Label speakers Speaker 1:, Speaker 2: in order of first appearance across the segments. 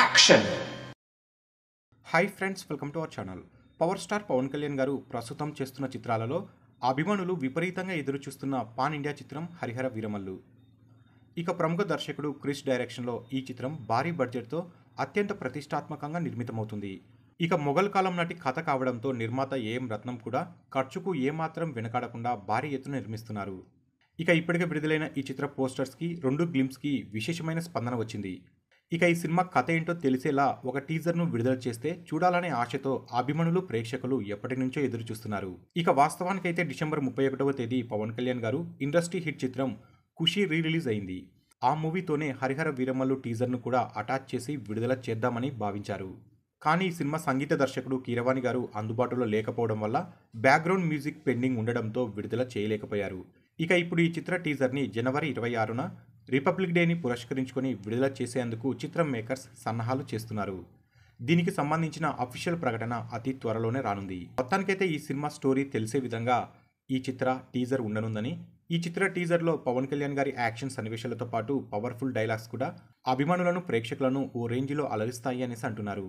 Speaker 1: action hi friends welcome to our channel power star Pawan Kalyan గారు ప్రస్తుతం చేస్తున్న చిత్రాలలో అభిమానులు విపరీతంగా ఎదురుచూస్తున్న పాన్ ఇండియా చిత్రం హరిహర వీరమల్లు ఇక ప్రముఖ దర్శకుడు క్రిష్ డైరెక్షన్లో ఈ చిత్రం భారీ బడ్జెట్తో అత్యంత ప్రతిష్టాత్మకంగా నిర్మితమవుతుంది ఇక మొఘల్ కాలం నాటి కథ కావడంతో నిర్మాత ఏఎం రత్నం కూడా ఖర్చుకు ఏమాత్రం వెనకాడకుండా భారీ ఎత్తున నిర్మిస్తున్నారు ఇక ఇప్పటికే విడుదలైన ఈ చిత్ర పోస్టర్స్కి రెండు గ్లిమ్స్కి విశేషమైన స్పందన వచ్చింది ఇక ఈ సినిమా కథ ఏంటో తెలిసేలా ఒక టీజర్ను విడుదల చేస్తే చూడాలనే ఆశతో అభిమానులు ప్రేక్షకులు ఎప్పటి నుంచో ఎదురు చూస్తున్నారు ఇక వాస్తవానికైతే డిసెంబర్ ముప్పై ఒకటవ తేదీ పవన్ కళ్యాణ్ గారు ఇండస్ట్రీ హిట్ చిత్రం ఖుషి రీ రిలీజ్ అయింది ఆ మూవీతోనే హరిహర వీరమల్లు టీజర్ను కూడా అటాచ్ చేసి విడుదల చేద్దామని భావించారు కానీ ఈ సినిమా సంగీత దర్శకుడు కీరవాణి గారు అందుబాటులో లేకపోవడం వల్ల బ్యాక్గ్రౌండ్ మ్యూజిక్ పెండింగ్ ఉండడంతో విడుదల చేయలేకపోయారు ఇక ఇప్పుడు ఈ చిత్ర టీజర్ని జనవరి ఇరవై ఆరున రిపబ్లిక్ డేని పురస్కరించుకొని విడుదల చేసేందుకు చిత్రం మేకర్స్ సన్నాహాలు చేస్తున్నారు దీనికి సంబంధించిన అఫీషియల్ ప్రకటన అతి త్వరలోనే రానుంది మొత్తానికైతే ఈ సినిమా స్టోరీ తెలిసే విధంగా ఈ చిత్ర టీజర్ ఉండనుందని ఈ చిత్ర టీజర్లో పవన్ కళ్యాణ్ గారి యాక్షన్ సన్నివేశాలతో పాటు పవర్ఫుల్ డైలాగ్స్ కూడా అభిమానులను ప్రేక్షకులను ఓ రేంజ్లో అలరిస్తాయి అనేసి అంటున్నారు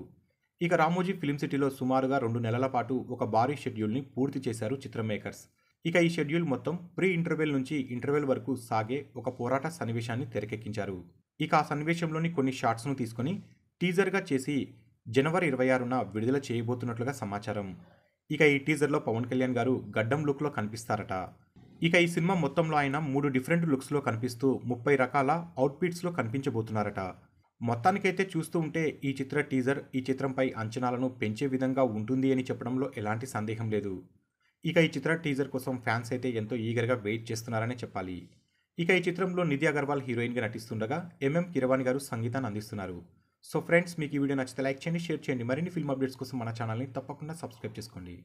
Speaker 1: ఇక రామోజీ ఫిలిం సిటీలో సుమారుగా రెండు నెలల పాటు ఒక భారీ షెడ్యూల్ని పూర్తి చేశారు చిత్ర మేకర్స్ ఇక ఈ షెడ్యూల్ మొత్తం ప్రీ ఇంటర్వెల్ నుంచి ఇంటర్వెల్ వరకు సాగే ఒక పోరాట సన్నివేశాన్ని తెరకెక్కించారు ఇక ఆ సన్నివేశంలోని కొన్ని షార్ట్స్ను తీసుకొని టీజర్గా చేసి జనవరి ఇరవై ఆరున విడుదల చేయబోతున్నట్లుగా సమాచారం ఇక ఈ టీజర్లో పవన్ కళ్యాణ్ గారు గడ్డం లుక్లో కనిపిస్తారట ఇక ఈ సినిమా మొత్తంలో ఆయన మూడు డిఫరెంట్ లుక్స్లో కనిపిస్తూ ముప్పై రకాల అవుట్ఫిట్స్లో కనిపించబోతున్నారట మొత్తానికైతే చూస్తూ ఉంటే ఈ చిత్ర టీజర్ ఈ చిత్రంపై అంచనాలను పెంచే విధంగా ఉంటుంది అని చెప్పడంలో ఎలాంటి సందేహం లేదు ఇక ఈ చిత్ర టీజర్ కోసం ఫ్యాన్స్ అయితే ఎంతో ఈగర్గా వెయిట్ చేస్తున్నారనే చెప్పాలి ఇక ఈ చిత్రంలో నిధి అగర్వాల్ హీరోయిన్గా నటిస్తుండగా ఎంఎం కిరవాణి గారు సంగీతాన్ని అందిస్తున్నారు సో ఫ్రెండ్స్ మీకు ఈ వీడియో నచ్చితే లైక్ చేయండి షేర్ చేయండి మరిన్ని ఫిల్మ్ అప్డేట్స్ కోసం మన ఛానల్ని తప్పకుండా సబ్స్క్రైబ్ చేసుకోండి